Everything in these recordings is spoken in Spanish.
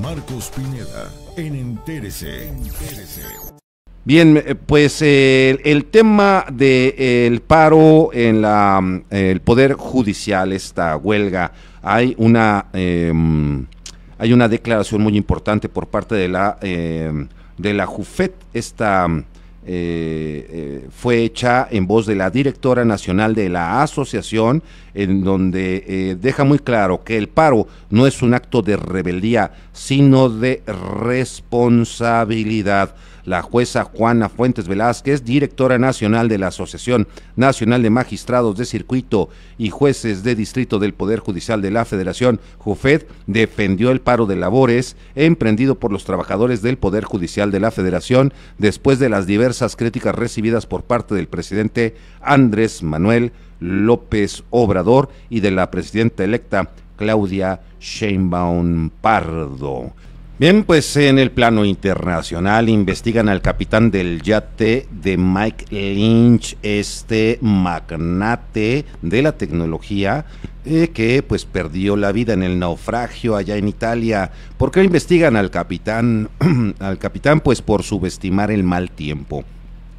Marcos Pineda, en Entérese. Bien, eh, pues eh, el tema del eh, paro en la, mm, el Poder Judicial, esta huelga, hay una, em, hay una declaración muy importante por parte de la, em, de la JUFET, esta eh, eh, fue hecha en voz de la directora nacional de la asociación, en donde eh, deja muy claro que el paro no es un acto de rebeldía, sino de responsabilidad la jueza Juana Fuentes Velázquez, directora nacional de la Asociación Nacional de Magistrados de Circuito y Jueces de Distrito del Poder Judicial de la Federación, JUFED, defendió el paro de labores emprendido por los trabajadores del Poder Judicial de la Federación después de las diversas esas críticas recibidas por parte del presidente Andrés Manuel López Obrador y de la presidenta electa Claudia Sheinbaum Pardo. Bien, pues en el plano internacional investigan al capitán del yate de Mike Lynch, este magnate de la tecnología eh, que pues perdió la vida en el naufragio allá en Italia. ¿Por qué investigan al capitán? al capitán pues por subestimar el mal tiempo.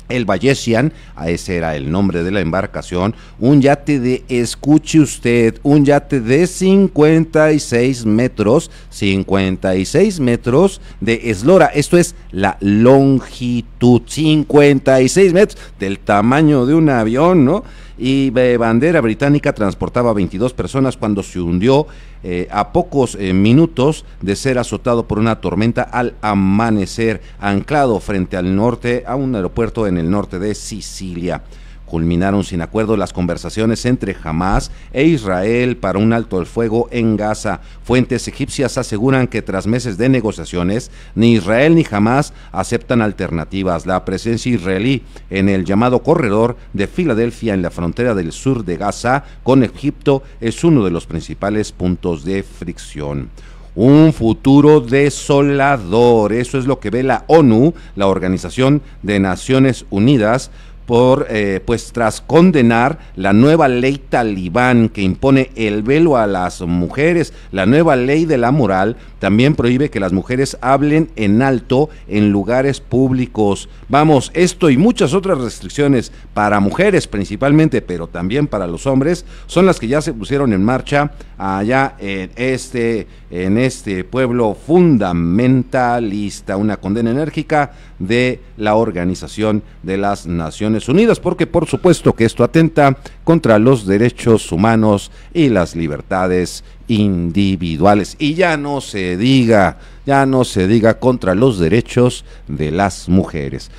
El Vallesian, a ese era el nombre de la embarcación, un yate de, escuche usted, un yate de 56 metros, 56 metros de eslora, esto es la longitud, 56 metros, del tamaño de un avión, ¿no? y eh, bandera británica transportaba 22 personas cuando se hundió eh, a pocos eh, minutos de ser azotado por una tormenta al amanecer, anclado frente al norte a un aeropuerto en el norte de Sicilia. Culminaron sin acuerdo las conversaciones entre Hamas e Israel para un alto el fuego en Gaza. Fuentes egipcias aseguran que tras meses de negociaciones, ni Israel ni Hamas aceptan alternativas. La presencia israelí en el llamado corredor de Filadelfia en la frontera del sur de Gaza con Egipto es uno de los principales puntos de fricción. Un futuro desolador, eso es lo que ve la ONU, la Organización de Naciones Unidas, por, eh, pues tras condenar la nueva ley talibán que impone el velo a las mujeres, la nueva ley de la moral también prohíbe que las mujeres hablen en alto en lugares públicos. Vamos, esto y muchas otras restricciones para mujeres principalmente, pero también para los hombres, son las que ya se pusieron en marcha allá en este, en este pueblo fundamentalista, una condena enérgica de la Organización de las Naciones Unidas, porque por supuesto que esto atenta contra los derechos humanos y las libertades individuales. Y ya no se diga, ya no se diga contra los derechos de las mujeres.